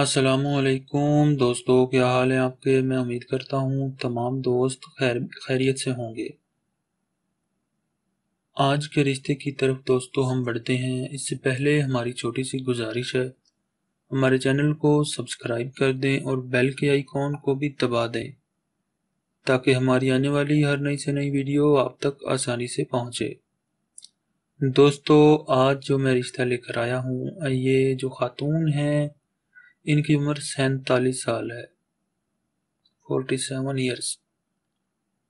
असलकुम दोस्तों क्या हाल है आपके मैं उम्मीद करता हूँ तमाम दोस्त खैर खैरियत से होंगे आज के रिश्ते की तरफ दोस्तों हम बढ़ते हैं इससे पहले हमारी छोटी सी गुजारिश है हमारे चैनल को सब्सक्राइब कर दें और बेल के आइकॉन को भी दबा दें ताकि हमारी आने वाली हर नई से नई वीडियो आप तक आसानी से पहुँचे दोस्तों आज जो मैं रिश्ता लेकर आया हूँ ये जो खातून हैं इनकी उम्र सैतालीस साल है फोर्टी सेवन ईयर्स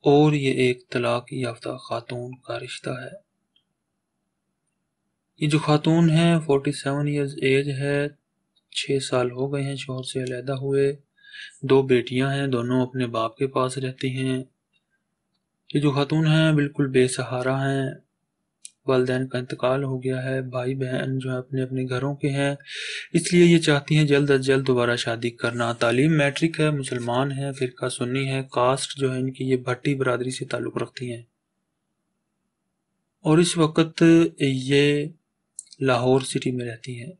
और ये एक तलाक याफ्ता खातून का रिश्ता है ये जो खातून है फोर्टी सेवन ईयर्स एज है छः साल हो गए हैं शोहर से अलहदा हुए दो बेटियां हैं दोनों अपने बाप के पास रहती हैं ये जो खातून हैं बिल्कुल बेसहारा हैं वालदेन का इंतकाल हो गया है भाई बहन जो है अपने अपने घरों के हैं इसलिए ये चाहती हैं जल्द अज जल्द दोबारा शादी करना तालीम मैट्रिक है मुसलमान है फ़िरका सुन्नी है कास्ट जो है इनकी ये भट्टी बरदरी से ताल्लुक़ रखती हैं और इस वक्त ये लाहौर सिटी में रहती हैं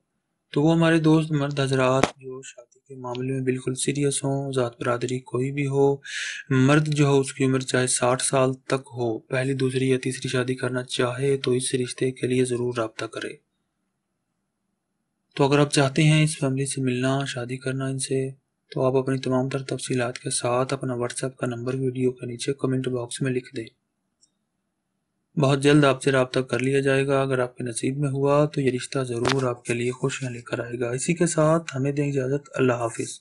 तो वो हमारे दोस्त मर्द हजरात जो शादी के मामले में बिल्कुल सीरियस हो ज़ात बरदरी कोई भी हो मर्द जो हो उसकी उम्र चाहे साठ साल तक हो पहली दूसरी या तीसरी शादी करना चाहे तो इस रिश्ते के लिए ज़रूर रबता करे तो अगर आप चाहते हैं इस फैमिली से मिलना शादी करना इनसे तो आप अपनी तमाम तर तफसीत के साथ अपना व्हाट्सएप का नंबर वीडियो के नीचे कमेंट बॉक्स में लिख दें बहुत जल्द आपसे रबता कर लिया जाएगा अगर आपके नसीब में हुआ तो ये रिश्ता ज़रूर आपके लिए खुशियाँ लेकर आएगा इसी के साथ हमें दें इजाज़त अल्लाह हाफिज़